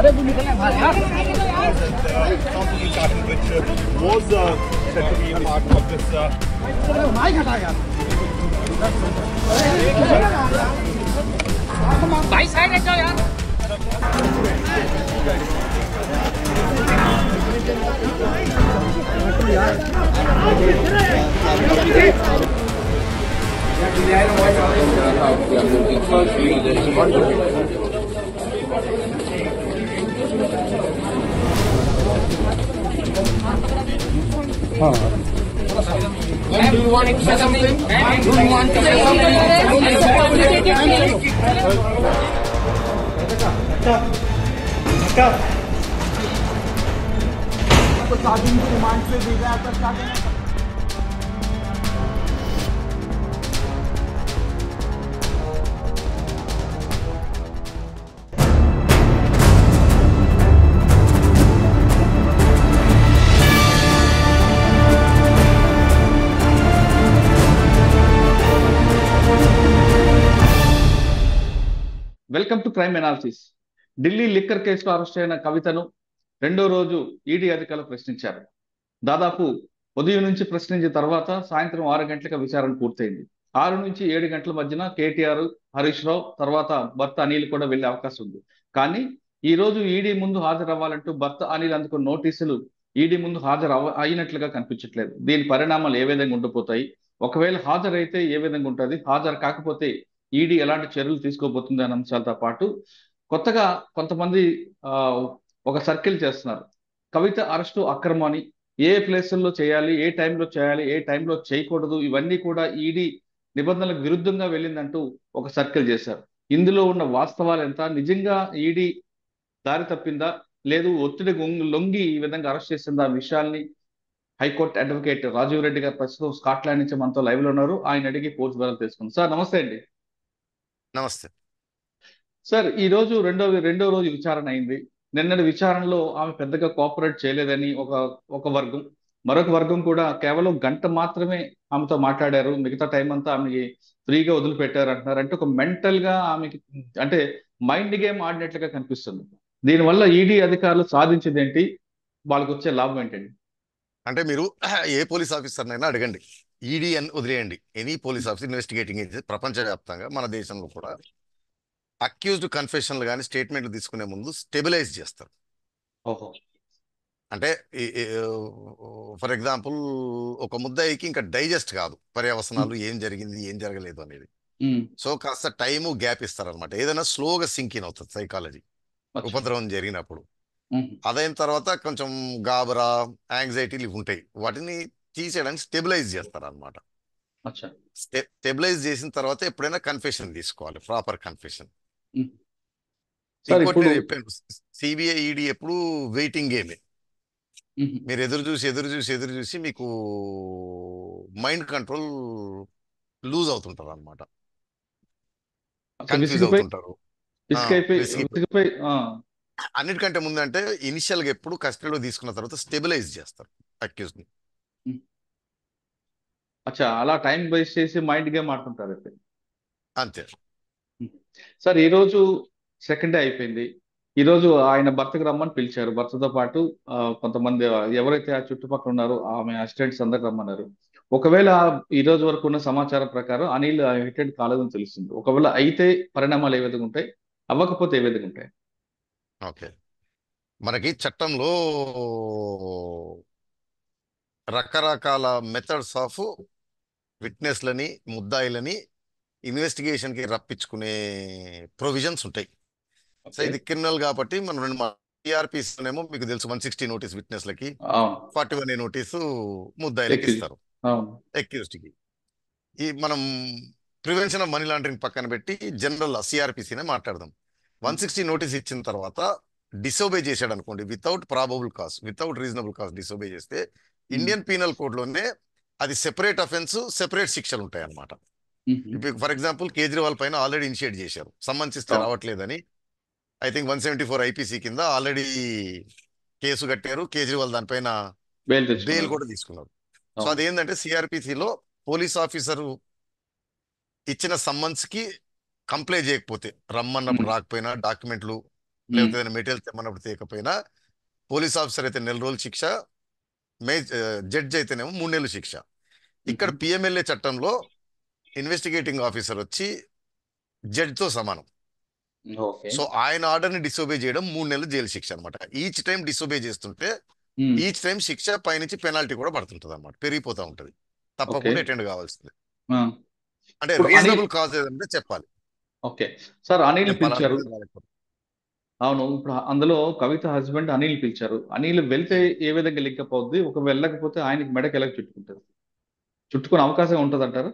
अरे वो निकलना बाहर यार which was uh, said to be a part of this uh, भाई साइड हट जाओ यार यार हाँ And do you want to say something? And do you want to say something? It's a complicated thing. धक्का धक्का तो शादी में रिमांड से भेजा है तो क्या देना welcome to crime analysis Delhi liquor కేసులో అరెస్ట్ అయిన కవితను రెండో రోజు ఈడీ e అధికారులు ప్రశ్నించారు దాదాపు ఉదయం నుంచి ప్రశ్నించిన తర్వాత సాయంత్రం ఆరు గంటలకు విచారణ పూర్తయింది ఆరు నుంచి ఏడు గంటల మధ్యన కేటీఆర్ హరీష్ రావు తర్వాత భర్త అనిల్ కూడా వెళ్లే అవకాశం ఉంది కానీ ఈ రోజు ఈడీ e ముందు హాజరవ్వాలంటూ భర్త అనిల్ అందుకున్న నోటీసులు ఈడీ e ముందు హాజరు అయినట్లుగా కనిపించట్లేదు దీని పరిణామాలు ఏ విధంగా ఉండిపోతాయి ఒకవేళ హాజరైతే ఏ విధంగా ఉంటుంది హాజరు కాకపోతే ఈడీ ఎలాంటి చర్యలు తీసుకోబోతుంది అనే అంశాలతో పాటు కొత్తగా కొంతమంది ఒక సర్కిల్ చేస్తున్నారు కవిత అరెస్టు అక్రమాన్ని ఏ ప్లేసుల్లో చేయాలి ఏ టైంలో చేయాలి ఏ టైంలో చేయకూడదు ఇవన్నీ కూడా ఈడీ నిబంధనలకు విరుద్ధంగా వెళ్ళిందంటూ ఒక సర్కిల్ చేశారు ఇందులో ఉన్న వాస్తవాలు ఎంత నిజంగా ఈడీ దారి తప్పిందా లేదు ఒత్తిడి లొంగి ఈ విధంగా అరెస్ట్ చేసిందా విషయాల్ని హైకోర్టు అడ్వకేట్ రాజీవ్ రెడ్డి గారు ప్రస్తుతం స్కాట్లాండ్ నుంచి మనతో లైవ్ లో ఉన్నారు ఆయన అడిగి పోస్ట్ బలం తెలుసుకుంది సార్ నమస్తే అండి నమస్తే సార్ ఈ రోజు రెండో రెండో రోజు విచారణ అయింది నిన్నటి విచారణలో ఆమె పెద్దగా కోఆపరేట్ చేయలేదని ఒక ఒక వర్గం మరొక వర్గం కూడా కేవలం గంట మాత్రమే ఆమెతో మాట్లాడారు మిగతా టైం అంతా ఆమెకి ఫ్రీగా వదిలిపెట్టారు అంటున్నారు అంటే ఒక మెంటల్ గా ఆమెకి అంటే మైండ్ గేమ్ ఆడినట్లుగా కనిపిస్తుంది దీనివల్ల ఈడీ అధికారులు సాధించింది ఏంటి వాళ్ళకి వచ్చే లాభం ఏంటండి అంటే మీరు ఏ పోలీస్ ఆఫీసర్ అడగండి ఈడీ అని వదిలేయండి any police officer investigating agency ప్రపంచవ్యాప్తంగా మన దేశంలో కూడా అక్యూజ్డ్ కన్ఫెషన్లు కానీ స్టేట్మెంట్లు తీసుకునే ముందు స్టెబిలైజ్ చేస్తారు అంటే ఫర్ ఎగ్జాంపుల్ ఒక ముద్దాయికి ఇంకా డైజెస్ట్ కాదు పర్యవసనాలు hmm. ఏం జరిగింది ఏం జరగలేదు అనేది hmm. సో కాస్త టైము గ్యాప్ ఇస్తారనమాట ఏదైనా స్లోగా సింకిన్ అవుతుంది సైకాలజీ ఉపద్రవం జరిగినప్పుడు hmm. అదైన తర్వాత కొంచెం గాబరా యాంగ్జైటీలు ఉంటాయి వాటిని తీసేయడానికి స్టెబిలైజ్ చేస్తారు అనమాట స్టెబిలైజ్ చేసిన తర్వాత ఎప్పుడైనా కన్ఫెషన్ తీసుకోవాలి ప్రాపర్ కన్ఫెషన్ సిబిఐఈడి ఎప్పుడు వెయిటింగ్ గేమే మీరు ఎదురు చూసి ఎదురు చూసి ఎదురు చూసి మీకు మైండ్ కంట్రోల్ లూజ్ అవుతుంటారు అనమాట అవుతుంటారు అన్నిటికంటే ముందంటే ఇనిషియల్ గా ఎప్పుడు కస్టడీలో తీసుకున్న తర్వాత స్టెబిలైజ్ చేస్తారు అక్యూజ్ ని అచ్చా అలా టైం వేస్ట్ చేసి మైండ్ గేమ్ ఆడుతుంటారు అయితే అంతే సార్ ఈరోజు సెకండ్ డే అయిపోయింది ఈరోజు ఆయన భర్తకు రమ్మని పిలిచారు భర్తతో పాటు కొంతమంది ఎవరైతే ఆ చుట్టుపక్కల ఉన్నారో ఆమె అసిస్టెంట్స్ అందరు రమ్మన్నారు ఒకవేళ ఈ రోజు వరకు ఉన్న సమాచారం ప్రకారం అనిల్ ఎఫెక్టెడ్ కాలేదని తెలిసింది ఒకవేళ అయితే పరిణామాలు ఏ విధంగా ఉంటాయి అవ్వకపోతే ఏ విధంగా ఉంటాయి ఓకే మనకి చట్టంలో రకరకాల మెథడ్స్ ఆఫ్ విట్నెస్లని ముద్దాయిలని ఇన్వెస్టిగేషన్కి రప్పించుకునే ప్రొవిజన్స్ ఉంటాయి సో ఇది క్రిమినల్ కాబట్టి మనం రెండు టీఆర్పీస్ ఏమో e మీకు తెలుసు వన్ సిక్స్టీ నోటీస్ విట్నెస్లకి ఫార్టీ వన్ ఏ నోటీసు ముద్దాయిలకి ఇస్తారు కి ఈ మనం ప్రివెన్షన్ ఆఫ్ మనీ లాండరింగ్ పక్కన పెట్టి జనరల్ సిఆర్పిసినే మాట్లాడదాం వన్ సిక్స్టీ నోటీస్ ఇచ్చిన తర్వాత డిసోబే చేశాడు అనుకోండి without probable cause without reasonable cause disobey చేస్తే ఇండియన్ పీనల్ కోడ్లోనే అది సెపరేట్ అఫెన్స్ సెపరేట్ శిక్షలు ఉంటాయి ఇప్పుడు ఫర్ ఎగ్జాంపుల్ కేజ్రీవాల్ పైన ఆల్రెడీ ఇనిషియేట్ చేశారు సంబంధిస్తే రావట్లేదని I think one seventy four IPC కింద ఆల్రెడీ కేసు కట్టారు కేజ్రీవాల్ దానిపైన బెయిల్ కూడా తీసుకున్నారు సో అదేంటంటే సిఆర్పిసిలో పోలీస్ ఆఫీసరు ఇచ్చిన సమ్మన్స్ కి కంప్లైంట్ చేయకపోతే రమ్మన్నప్పుడు రాకపోయినా డాక్యుమెంట్లు లేకపోతే మెటీరియల్ తెమ్మన్నప్పుడు తీయకపోయినా పోలీస్ ఆఫీసర్ అయితే నెల రోజులు శిక్ష మే జడ్జ్ అయితేనేమో మూడు శిక్ష ఇక్కడ పిఎంఎల్ఏ చట్టంలో ఇన్వెస్టిగేటింగ్ ఆఫీసర్ వచ్చి జడ్జితో సమానం సో ఆయన ఆర్డర్ని డిసోబే చేయడం మూడు నెలలు జైలు శిక్ష అనమాట ఈచ్ టైం డిసోబే చేస్తుంటే ఈచ్ టైం శిక్ష పైనుంచి పెనాల్టీ కూడా పడుతుంటది అనమాట పెరిగిపోతా ఉంటది తప్పకుండా అటెండ్ కావాల్సింది అంటే రీజనబుల్ కాజ్ ఏదంటే చెప్పాలి ఓకే సార్ అనిల్ పిలిచారు అవును. ఇప్పుడు అందులో కవిత హస్బెండ్ అనిల్ పిలిచారు. అనిల్ వెళ్తే ఏ విధంగా లింకప్ అవుతుంది ఒక వెళ్ళకపోతే ఆయనకి మెడకి ఎలా చుట్టుకుంటారు చుట్టుకునే అవకాశం ఉంటుంది అంటారు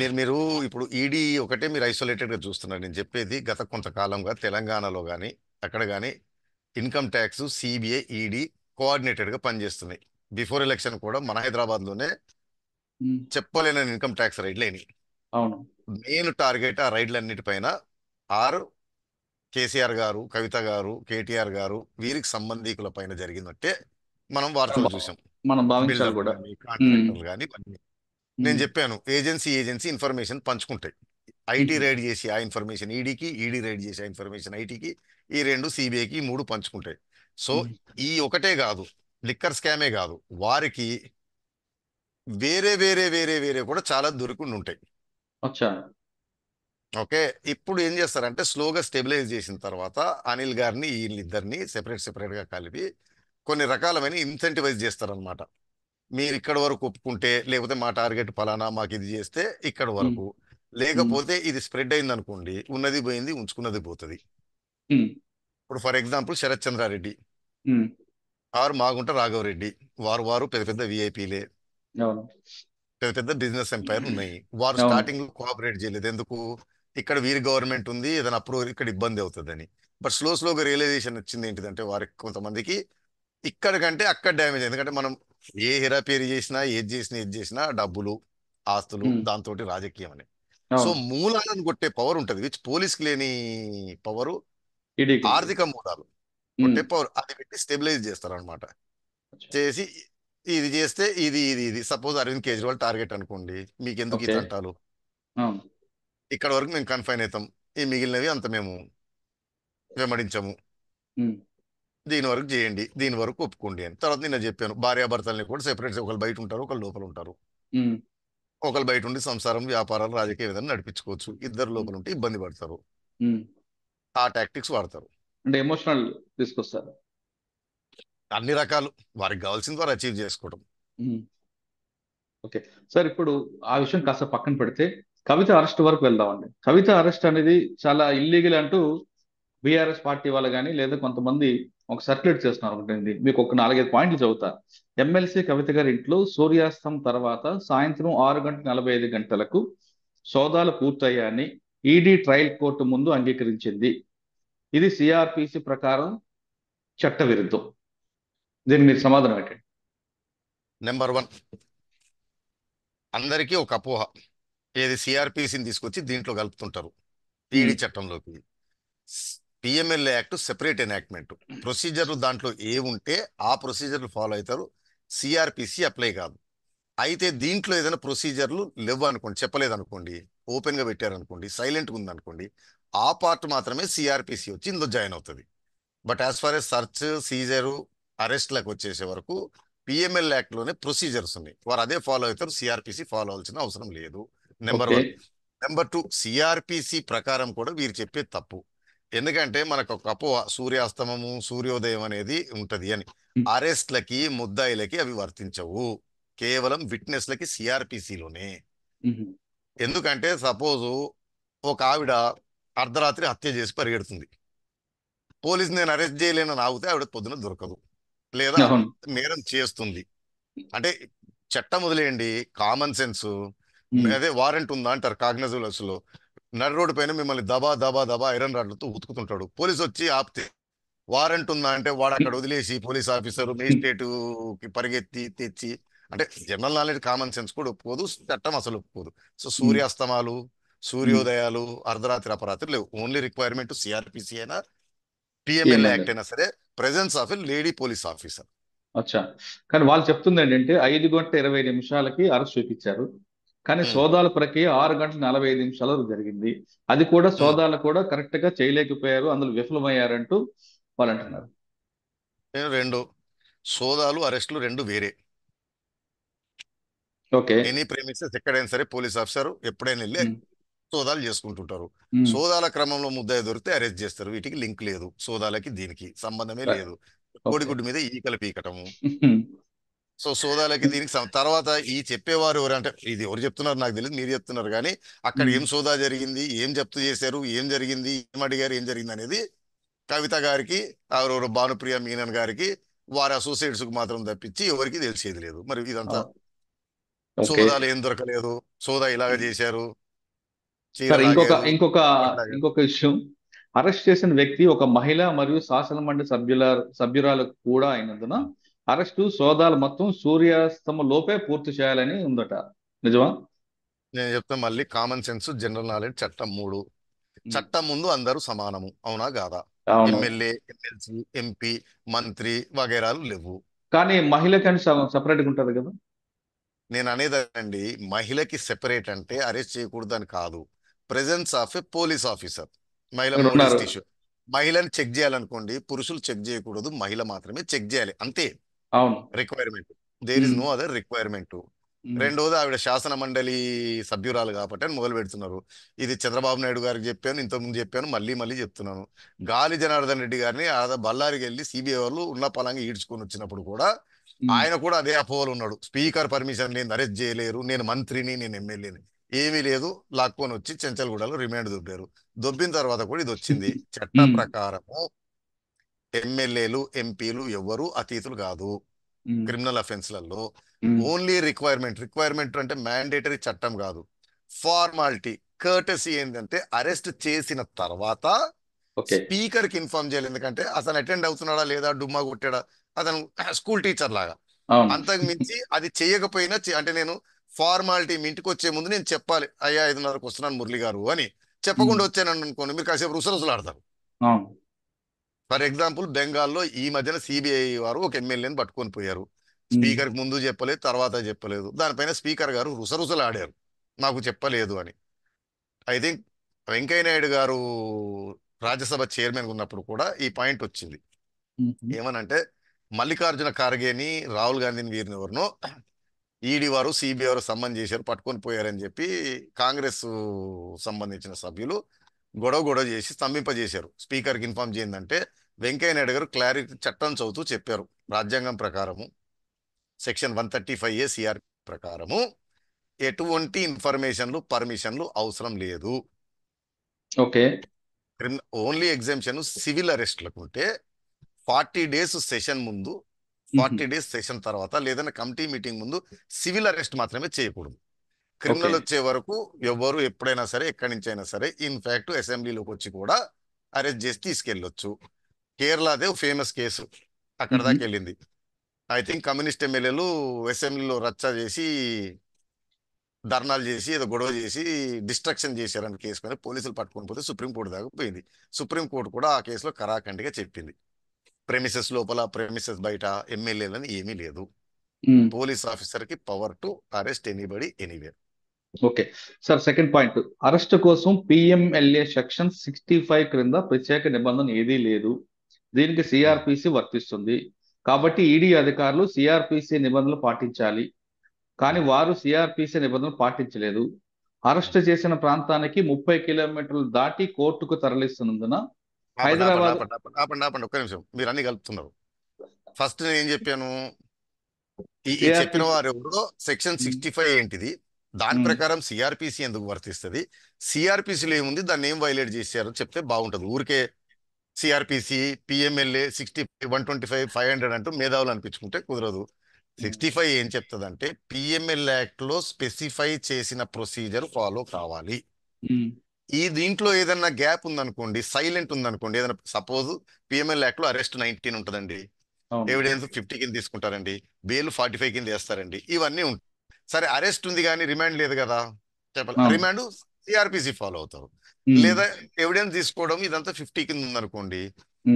మీరు మీరు ఇప్పుడు ఈడీ ఒకటే మీరు ఐసోలేటెడ్‌గా చూస్తున్నారు. నేను చెప్పేది గత కొంతకాలంగా తెలంగాణలో కానీ అక్కడ కానీ ఇన్‌కమ్ టాక్స్, సిబిఐ ఈడీ కోఆర్డినేటెడ్‌గా పనిచేస్తున్నాయి. బిఫోర్ ఎలక్షన్ కూడా మన హైదరాబాద్‌లోనే హ్మ్. చెప్పలేనన్ని ఇన్‌కమ్ టాక్స్ రైడ్‌లయినాయి. అవును. మెయిన్ టార్గెట్ ఆ రైడ్‌లన్నిటిపైన ఆరు కేసీఆర్ గారు కవిత గారు కేటీఆర్ గారు వీరికి సంబంధికుల పైన జరిగినట్టే మనం వార్తలు చూసాం కానీ నేను చెప్పాను ఏజెన్సీ ఏజెన్సీ ఇన్ఫర్మేషన్ పంచుకుంటాయి ఐటీ రైడ్ చేసి ఆ ఇన్ఫర్మేషన్ ఈడీకి ఈడీ రైడ్ చేసి ఆ ఇన్ఫర్మేషన్ ఐటీకి ఈ రెండు సిబిఐకి మూడు పంచుకుంటాయి సో ఈ ఒకటే కాదు లిక్కర్ స్కామే కాదు వారికి వేరే వేరే వేరే వేరే కూడా చాలా దొరికి ఉంటాయి ఓకే ఇప్పుడు ఏం చేస్తారంటే స్లోగా స్టెబిలైజ్ చేసిన తర్వాత అనిల్ గారిని వీళ్ళిద్దరిని సెపరేట్ సెపరేట్గా కలిపి కొన్ని రకాలమైన ఇన్సెంటివైజ్ చేస్తారనమాట మీరు ఇక్కడ వరకు ఒప్పుకుంటే లేకపోతే మా టార్గెట్ ఫలానా మాకు ఇది చేస్తే ఇక్కడ వరకు లేకపోతే ఇది స్ప్రెడ్ అయింది అనుకోండి ఉన్నది పోయింది ఉంచుకున్నది పోతుంది ఇప్పుడు ఫర్ ఎగ్జాంపుల్ శరత్ చంద్రారెడ్డి ఆరు మాగుంట రాఘవరెడ్డి వారు వారు పెద్ద పెద్ద విఐపీలే పెద్ద పెద్ద బిజినెస్ ఎంపైర్ ఉన్నాయి వారు స్టార్టింగ్ కోఆపరేట్ చేయలేదు ఎందుకు ఇక్కడ వీరి గవర్నమెంట్ ఉంది ఏదైనా అప్రూవల్ ఇక్కడ ఇబ్బంది అవుతుందని బట్ స్లో స్లోగా రియలైజేషన్ వచ్చింది ఏంటిదంటే వారికి కొంతమందికి ఇక్కడ కంటే అక్కడ డ్యామేజ్ ఎందుకంటే మనం ఏ హెరాపేరీ చేసినా ఏది చేసినా ఏది చేసినా డబ్బులు ఆస్తులు దాంతో రాజకీయం అని సో మూలాలను కొట్టే పవర్ ఉంటది విచ్ పోలీస్కి లేని పవరు ఆర్థిక మూలాలు కొట్టే పవర్ అది పెట్టి స్టెబిలైజ్ చేస్తారు అనమాట చేసి ఇది చేస్తే ఇది ఇది ఇది సపోజ్ అరవింద్ కేజ్రీవాల్ టార్గెట్ అనుకోండి మీకు ఎందుకు అంటారు ఇక్కడ వరకు మేము కన్ఫైన్ అవుతాం ఈ మిగిలినవి అంత మేము వెంబడించాము దీని వరకు చేయండి దీని వరకు ఒప్పుకోండి అని తర్వాత నేను చెప్పాను భార్యాభర్తల్ని కూడా సెపరేట్ ఒకళ్ళు బయట ఉంటారు ఒకళ్ళు లోపల ఉంటారు ఒకళ్ళు బయట ఉండి సంసారం వ్యాపారాలు రాజకీయ విధానం నడిపించుకోవచ్చు ఇద్దరు లోపల ఉంటే ఇబ్బంది పడతారు ఆ టాక్టిక్స్ వాడతారు అంటే ఎమోషనల్ తీసుకొస్తారు అన్ని రకాలు వారికి కావాల్సింది వారు అచీవ్ చేసుకోవడం ఓకే సార్ ఇప్పుడు ఆ విషయం కాస్త పక్కన పెడితే కవిత అరెస్ట్ వరకు వెళ్దామండి కవిత అరెస్ట్ అనేది చాలా ఇల్లీగల్ అంటూ బీఆర్ఎస్ పార్టీ వాళ్ళు కానీ లేదా కొంతమంది ఒక సర్క్యులేట్ చేస్తున్నారు అనుకుంటుంది మీకు ఒక నాలుగైదు పాయింట్లు చదువుతా ఎమ్మెల్సీ కవిత గారి ఇంట్లో సూర్యాస్తం తర్వాత సాయంత్రం ఆరు గంటల నలభై ఐదు గంటలకు సోదాలు పూర్తయ్యాయని ఈడీ e ట్రయల్ కోర్టు ముందు అంగీకరించింది ఇది సిఆర్పిసి ప్రకారం చట్టవిరుద్ధం దీనికి మీరు సమాధానం ఏంటండి నెంబర్ వన్ అందరికీ ఒక అపోహ ఏది సిఆర్పిసిని తీసుకొచ్చి దీంట్లో కలుపుతుంటారు ఈడీ చట్టంలోకి పిఎంఎల్ఏ యాక్ట్ సెపరేట్ ఎనాక్ట్మెంట్ ప్రొసీజర్లు దాంట్లో ఏ ఉంటే ఆ ప్రొసీజర్లు ఫాలో అవుతారు సిఆర్పిసి అప్లై కాదు అయితే దీంట్లో ఏదైనా ప్రొసీజర్లు లేవు అనుకోండి చెప్పలేదు అనుకోండి ఓపెన్గా పెట్టారనుకోండి సైలెంట్గా ఉందనుకోండి ఆ పార్ట్ మాత్రమే సిఆర్పిసి వచ్చి ఇందులో జాయిన్ అవుతుంది but as far as search seizure అరెస్ట్లకు వచ్చేసే వరకు పిఎంఎల్ యాక్ట్లోనే ప్రొసీజర్స్ ఉన్నాయి వారు అదే ఫాలో అవుతారు సిఆర్పిసి ఫాలో అవాల్సిన అవసరం లేదు number one number two CrPC ప్రకారం కూడా వీరు చెప్పేది తప్పు ఎందుకంటే మనకు ఒక అపోవ సూర్యాస్తమము సూర్యోదయం అనేది ఉంటది అని hmm. అరెస్ట్లకి ముద్దాయిలకి అవి వర్తించవు కేవలం విట్నెస్లకి సిఆర్పిసిలోనే mm-hmm. ఎందుకంటే సపోజు ఒక ఆవిడ అర్ధరాత్రి హత్య చేసి పరిగెడుతుంది పోలీస్ నేను అరెస్ట్ చేయలేనని ఆగితే ఆవిడ పొద్దున దొరకదు లేదా నేరం చేస్తుంది అంటే చట్టం వదిలేయండి కామన్ సెన్స్ అదే వారెంట్ ఉందా అంటారు కాగ్నజులస్ లో నడు రోడ్డు పైన మిమ్మల్ని దబా దబా దబా ఐరన్ రాడ్లతో ఉతుకుతుంటాడు పోలీస్ వచ్చి ఆపితే వారెంట్ ఉందా అంటే వాడు అక్కడ వదిలేసి పోలీస్ ఆఫీసర్ మేజిస్ట్రేట్ కి పరిగెత్తి తెచ్చి అంటే జనరల్ నాలెడ్జ్ కామన్ సెన్స్ కూడా ఒప్పుకోదు చట్టం అసలు ఒప్పుకోదు సో సూర్యాస్తమాలు సూర్యోదయాలు అర్ధరాత్రి అపరాత్రి లేవు ఓన్లీ రిక్వైర్మెంట్ సిఆర్పిసి అయినా పిఎంఎల్ఏ యాక్ట్ అయినా సరే presence of a lady police officer అచ్చా కానీ వాళ్ళు చెప్తుంది ఏంటంటే ఐదు గంటల ఇరవై నిమిషాలకి అరెస్ట్ చూపించారు కానీ సోదాల ప్రక్రియ ఆరు గంటల నలభై ఐదు నిమిషాల జరిగింది అది కూడా సోదాలు కూడా కరెక్ట్ గా చేయలేకపోయారు అందులో విఫలమయ్యారంటూ వాళ్ళు అంటున్నారు రెండు సోదాలు అరెస్టులు రెండు వేరే ఓకే ఎనీ ప్రేమిస్తే ఎక్కడైనా సరే పోలీస్ ఆఫీసర్ ఎప్పుడైనా వెళ్ళి సోదాలు చేసుకుంటుంటారు సోదాల క్రమంలో ముద్దాయి దొరికితే అరెస్ట్ చేస్తారు వీటికి లింక్ లేదు సోదాలకి దీనికి సంబంధమే లేదు కోడిగుడ్డు మీద ఈకలు పీకటము సో సోదాలకి దీనికి తర్వాత ఈ చెప్పేవారు అంటే ఇది ఎవరు చెప్తున్నారు నాకు తెలియదు మీరు చెప్తున్నారు కానీ అక్కడ ఏం సోదా జరిగింది ఏం జప్తు చేశారు ఏం జరిగింది ఏం అడిగారు ఏం జరిగింది అనేది కవిత గారికి ఆరు భానుప్రియ మీనన్ గారికి వారి అసోసియేట్స్ కు మాత్రం తప్పించి ఎవరికి తెలిసేది లేదు మరి ఇదంతా సోదాలు ఏం దొరకలేదు సోదా ఇలాగ చేశారు ఇంకొక ఇంకొక ఇంకొక విషయం అరెస్ట్ చేసిన వ్యక్తి ఒక మహిళ మరియు శాసనమండలి సభ్యుల సభ్యురాలకు కూడా అయినందున అరెస్టు సోదాలు మొత్తం సూర్యాస్తమ లోపే పూర్తి చేయాలని ఉందట నిజమా నేను చెప్తే మళ్ళీ కామన్ సెన్స్ జనరల్ నాలెడ్జ్ చట్టం మూడు చట్టం ముందు అందరూ సమానము అవునా కాదా ఎమ్మెల్యే ఎమ్మెల్సీ ఎంపీ మంత్రి వగైరాలు లేవు కానీ మహిళకని సపరేట్ గా ఉంటది కదా నేను అనేదండి మహిళకి సెపరేట్ అంటే అరెస్ట్ చేయకూడదని కాదు presence of a police officer మహిళ మహిళని చెక్ చేయాలనుకోండి పురుషులు చెక్ చేయకూడదు మహిళ మాత్రమే చెక్ చేయాలి అంతే అవును requirement there is no other requirement రెండోది ఆవిడ శాసన మండలి సభ్యురాలు కాబట్టి అని మొదలు పెడుతున్నారు ఇది చంద్రబాబు నాయుడు గారికి చెప్పాను ఇంతకుముందు చెప్పాను మళ్ళీ మళ్ళీ చెప్తున్నాను గాలి జనార్దన్ రెడ్డి గారిని ఆదా బళ్ళారికి వెళ్ళి సిబిఐ వాళ్ళు ఉన్న పలంగా ఈడ్చుకొని వచ్చినప్పుడు కూడా hmm. ఆయన కూడా అదే అపోవలు ఉన్నాడు స్పీకర్ పర్మిషన్ లేని అరెస్ట్ చేయలేరు నేను మంత్రిని నేను ఎమ్మెల్యేని ఏమీ లేదు లాక్కొని వచ్చి చెంచల్గూడలో రిమాండ్ దొబ్బారు దొబ్బిన తర్వాత కూడా ఇది వచ్చింది చట్టం hmm. ప్రకారము ఎమ్మెల్యేలు ఎంపీలు ఎవ్వరూ అతీతులు కాదు క్రిమినల్ అఫెన్స్లలో ఓన్లీ రిక్వైర్మెంట్ రిక్వైర్మెంట్ అంటే మ్యాండేటరీ చట్టం కాదు ఫార్మాలిటీ కర్టసీ ఏంటంటే అరెస్ట్ చేసిన తర్వాత స్పీకర్ కి ఇన్ఫార్మ్ చేయాలి ఎందుకంటే అతను అటెండ్ అవుతున్నాడా లేదా డుమ్మా కొట్టాడా అతను స్కూల్ టీచర్ లాగా అంతకు మించి అది చేయకపోయినా అంటే నేను ఫార్మాలిటీ మీ ఇంటికి వచ్చే ముందు నేను చెప్పాలి అయ్యా ఐదున్నరకు వస్తున్నాను మురళి గారు అని చెప్పకుండా వచ్చాను అనుకోండి మీరు కాసేపు రుసరుసలు ఆడతారు ఫర్ ఎగ్జాంపుల్ బెంగాల్లో ఈ మధ్యన సిబిఐ వారు ఒక ఎమ్మెల్యేని పట్టుకొని పోయారు స్పీకర్ ముందు చెప్పలేదు తర్వాత చెప్పలేదు దానిపైన స్పీకర్ గారు రుసరుసలాడారు నాకు చెప్పలేదు అని ఐ థింక్ వెంకయ్యనాయుడు గారు రాజ్యసభ చైర్మన్ ఉన్నప్పుడు కూడా ఈ పాయింట్ వచ్చింది ఏమనంటే మల్లికార్జున ఖార్గేని రాహుల్ గాంధీని వీరిని ఎవరు ఈడీ వారు సిబిఐ వారు సంబంధం చేశారు పట్టుకొని పోయారని చెప్పి కాంగ్రెస్ సంబంధించిన సభ్యులు గొడవ గొడవ చేసి స్తంభింపజేశారు స్పీకర్కి ఇన్ఫామ్ చేయిందంటే వెంకయ్య నాయుడు గారు క్లారిటీ చట్టం చదువుతూ చెప్పారు రాజ్యాంగం ప్రకారము section one thirty five A CR ప్రకారము ఎటువంటి ఇన్ఫర్మేషన్లు పర్మిషన్లు అవసరం లేదు ఓకే ఓన్లీ ఎగ్జామ్షన్ సివిల్ అరెస్ట్లకు ఉంటే ఫార్టీ డేస్ సెషన్ ముందు ఫార్టీ డేస్ సెషన్ తర్వాత లేదన్నా కమిటీ మీటింగ్ ముందు సివిల్ అరెస్ట్ మాత్రమే చేయకూడదు క్రిమినల్ వచ్చే వరకు ఎవరు ఎప్పుడైనా సరే ఎక్కడి నుంచి అయినా సరే ఇన్ఫ్యాక్ట్ అసెంబ్లీలోకి వచ్చి కూడా అరెస్ట్ చేసి తీసుకెళ్ళొచ్చు కేరళదే ఫేమస్ కేసు అక్కడ దాకా వెళ్ళింది ఐ థింక్ కమ్యూనిస్ట్ ఎమ్మెల్యేలు అసెంబ్లీలో రచ్చ చేసి ధర్నాలు చేసి ఏదో గొడవ చేసి డిస్ట్రక్షన్ చేశారని కేసు పైన పోలీసులు పట్టుకొని పోతే సుప్రీంకోర్టు దాకా పోయింది సుప్రీంకోర్టు కూడా ఆ కేసులో కరాఖండిగా చెప్పింది ప్రెమిసెస్ లోపల ప్రెమిసెస్ బయట ఎమ్మెల్యేలని ఏమీ లేదు పోలీస్ ఆఫీసర్కి power to arrest anybody anywhere okay sir second point arrest కోసం పిఎంఎల్ఏ సెక్షన్ సిక్స్టీ ఫైవ్ క్రింద ప్రత్యేక నిబంధన ఏదీ లేదు దీనికి సిఆర్పిసి వర్తిస్తుంది కాబట్టి ఈడీ e అధికారులు సిఆర్పిసి నిబంధనలు పాటించాలి కానీ వారు సిఆర్పిసి నిబంధనలు పాటించలేదు అరెస్ట్ చేసిన ప్రాంతానికి ముప్పై కిలోమీటర్లు దాటి కోర్టుకు తరలిస్తున్నందున హైదరాబాద్ ఒక్క నిమిషం మీరు అన్ని కలుపుతున్నారు ఫస్ట్ నేను ఏం చెప్పాను చెప్పిన వారు సెక్షన్ సిక్స్టీ ఫైవ్ ఏంటిది దాని ప్రకారం సిఆర్పిసి ఎందుకు వర్తిస్తుంది సిఆర్పిసిలో ఏముంది దాన్ని ఏం వైలేట్ చేశారు చెప్తే బాగుంటుంది ఊరికే CrPC PMLA sixty five one twenty five five hundred అంటూ మేధావులు అనిపించుకుంటే కుదరదు సిక్స్టీ ఫైవ్ ఏం చెప్తుంది అంటే పిఎంఎల్ యాక్ట్లో స్పెసిఫై చేసిన ప్రొసీజర్ ఫాలో కావాలి ఈ దీంట్లో ఏదన్నా గ్యాప్ ఉందనుకోండి సైలెంట్ ఉందనుకోండి ఏదైనా సపోజ్ పిఎంఎల్ యాక్ట్ లో అరెస్ట్ నైన్టీన్ ఉంటుందండి ఎవిడెన్స్ ఫిఫ్టీ కింద తీసుకుంటారండి బెయిల్ ఫార్టీ ఫైవ్ కింద వేస్తారండి ఇవన్నీ ఉంటాయి సరే అరెస్ట్ ఉంది కానీ రిమాండ్ లేదు కదా చెప్పాలి రిమాండ్ సిఆర్పిసి ఫాలో అవుతారు లేదా ఎవిడెన్స్ తీసుకోవడం ఇదంతా ఫిఫ్టీ కింద ఉందనుకోండి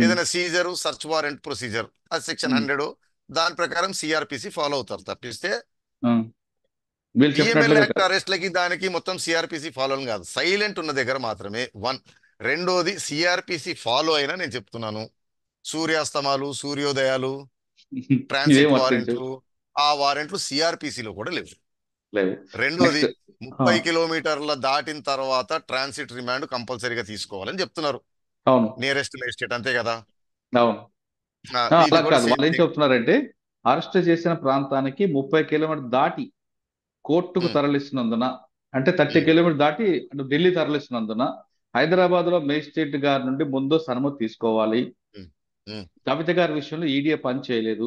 ఏదైనా సీజర్ సర్చ్ వారెంట్ ప్రొసీజర్ అది సెక్షన్ హండ్రెడ్ దాని ప్రకారం సిఆర్పిసి ఫాలో అవుతారు తప్పిస్తే అరెస్ట్ లకి దానికి మొత్తం సిఆర్పిసి ఫాలో కాదు సైలెంట్ ఉన్న దగ్గర మాత్రమే వన్ రెండోది సిఆర్పిసి ఫాలో అయినా నేను చెప్తున్నాను సూర్యాస్తమాలు సూర్యోదయాలు ట్రాన్సిట్ వారెంట్లు ఆ వారెంట్లు సిఆర్పిసిలో కూడా లేవు రెండోది ముప్పై కిలోమీటర్ల దాటిన తర్వాత ట్రాన్సిట్ రిమాండ్ కంపల్సరీగా తీసుకోవాలని చెప్తున్నారు నియరెస్ట్ మేజిస్ట్రేట్ అంతే కదా వాళ్ళు ఏం చెప్తున్నారంటే అరెస్ట్ చేసిన ప్రాంతానికి ముప్పై కిలోమీటర్ దాటి కోర్టుకు తరలిస్తున్నందున అంటే థర్టీ కిలోమీటర్ దాటి అంటే ఢిల్లీ తరలిస్తున్నందున హైదరాబాద్ లో మేజిస్ట్రేట్ గారి నుండి ముందు అనుమతి తీసుకోవాలి కవిత గారి విషయంలో ఈడీఏ e పని చేయలేదు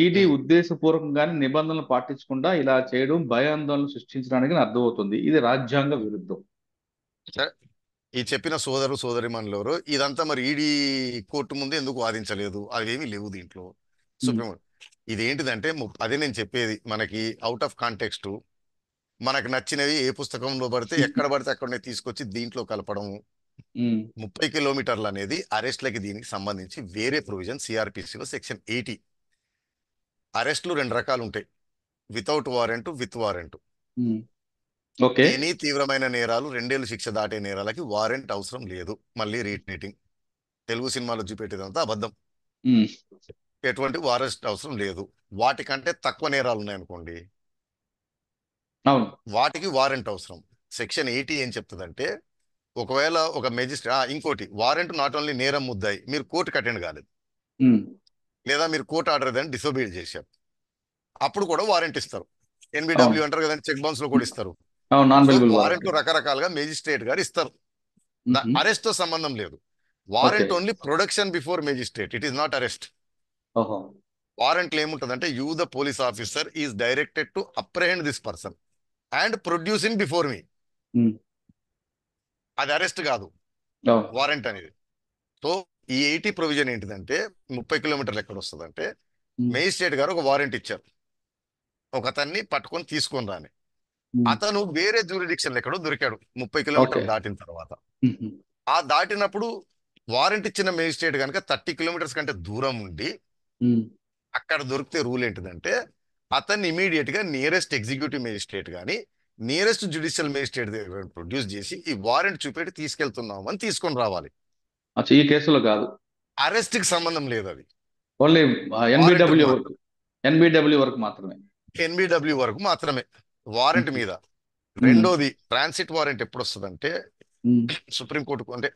ఈడీ ఉద్దేశపూర్వకంగానే నిబంధనలు పాటించకుండా ఇలా చేయడం భయాందోళన సృష్టించడానికి అర్థమవుతుంది ఇది రాజ్యాంగ విరుద్ధం ఈ చెప్పిన సోదరు సోదరిమణులెవరు ఇదంతా మరి ఈడీ కోర్టు ముందు ఎందుకు వాదించలేదు అవేమీ లేవు దీంట్లో సుప్రీం ఇదేంటిదంటే అదే నేను చెప్పేది మనకి అవుట్ ఆఫ్ కాంటెక్స్ట్ మనకు నచ్చినవి ఏ పుస్తకంలో పడితే ఎక్కడ పడితే అక్కడ తీసుకొచ్చి దీంట్లో కలపడం ముప్పై కిలోమీటర్లు అనేది అరెస్ట్లకి దీనికి సంబంధించి వేరే ప్రొవిజన్ సిఆర్పిసిలో సెక్షన్ ఎయిటీ అరెస్ట్లు రెండు రకాలు ఉంటాయి without warrant with warrant okay any తీవ్రమైన నేరాలు రెండేళ్ళు శిక్ష దాటే నేరాలకి వారెంట్ అవసరం లేదు మళ్ళీ నీటింగ్ తెలుగు సినిమాలో చూపెట్టేదంతా అబద్ధం ఎటువంటి వారెంట్ అవసరం లేదు వాటికంటే తక్కువ నేరాలు ఉన్నాయనుకోండి వాటికి వారెంట్ అవసరం సెక్షన్ ఎయిటీ ఏం చెప్తుందంటే ఒకవేళ ఒక మెజిస్ట్రేట్ ఇంకోటి వారెంట్ నాట్ ఓన్లీ నేరం ముద్దాయి మీరు కోర్టు కట్టండి కాలేదు లేదా మీరు కోర్టు ఆర్డర్ ఏదైనా డిసోబిల్ చేశారు అప్పుడు కూడా వారెంట్ ఇస్తారు ఎన్బిడబ్ల్యూ అంటారు కదండి చెక్ బౌన్స్ లో కూడా ఇస్తారు వారెంట్ రకరకాలుగా మేజిస్ట్రేట్ గారు ఇస్తారు అరెస్ట్ తో సంబంధం లేదు warrant only production before magistrate it is not arrest warrant ఏముంటుందంటే you the police officer is directed to apprehend this person and produce in before me అది అరెస్ట్ కాదు వారెంట్ అనేది సో ఈ ఎయిటీ ప్రొవిజన్ ఏంటిదంటే ముప్పై కిలోమీటర్లు ఎక్కడ వస్తుందంటే మేజిస్ట్రేట్ గారు ఒక వారెంట్ ఇచ్చారు ఒక అతన్ని పట్టుకొని తీసుకొని రాని అతను వేరే జ్యూరిడిక్షన్ ఎక్కడో దొరికాడు ముప్పై కిలోమీటర్లు దాటిన తర్వాత ఆ దాటినప్పుడు వారెంట్ ఇచ్చిన మేజిస్ట్రేట్ కనుక థర్టీ కిలోమీటర్స్ కంటే దూరం ఉండి అక్కడ దొరికితే రూల్ ఏంటిదంటే అతన్ని ఇమీడియట్ గా నియరెస్ట్ ఎగ్జిక్యూటివ్ మేజిస్ట్రేట్ గానీ నియరెస్ట్ జ్యుడిషియల్ మేజిస్ట్రేట్ దగ్గర ప్రొడ్యూస్ చేసి ఈ వారెంట్ చూపెట్టి తీసుకెళ్తున్నాం అని తీసుకొని రావాలి ఈ కేసులో కాదు అరెస్ట్ కి సంబంధం లేదు అది ఓన్లీ ఎన్బిడబ్ల్యూ వరకు ఎన్బిడబ్ల్యూ వరకు మాత్రమే ఎన్బిడబ్ల్యూ వరకు మాత్రమే వారెంట్ hmm. మీద hmm. రెండోది ట్రాన్సిట్ వారెంట్ ఎప్పుడు అంటే సుప్రీంకోర్టు అంటే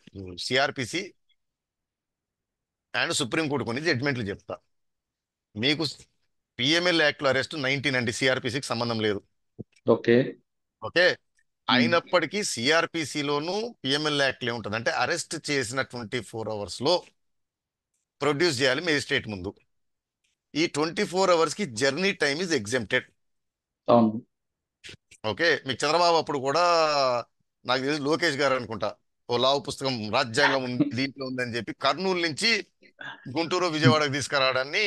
సిఆర్పిసి అండ్ సుప్రీంకోర్టు కొన్ని జడ్జ్మెంట్లు చెప్తా మీకు పిఎంఎల్ లో అరెస్ట్ నైన్టీన్ అండి సిఆర్పిసికి సంబంధం లేదు ఓకే ఓకే అయినప్పటికీ సిఆర్పిసిలోను పిఎంఎల్ లో ఉంటుంది అంటే అరెస్ట్ చేసిన ట్వంటీ ఫోర్ అవర్స్ లో ప్రొడ్యూస్ చేయాలి మేజిస్ట్రేట్ ముందు ఈ ట్వంటీ ఫోర్ అవర్స్ కి journey time is exempted okay మీకు చంద్రబాబు అప్పుడు కూడా నాకు తెలిసి లోకేష్ గారు అనుకుంటా ఓ లావు పుస్తకం రాజ్యాంగం ఉంది దీంట్లో ఉందని చెప్పి కర్నూలు నుంచి గుంటూరు విజయవాడకు తీసుకురావడాన్ని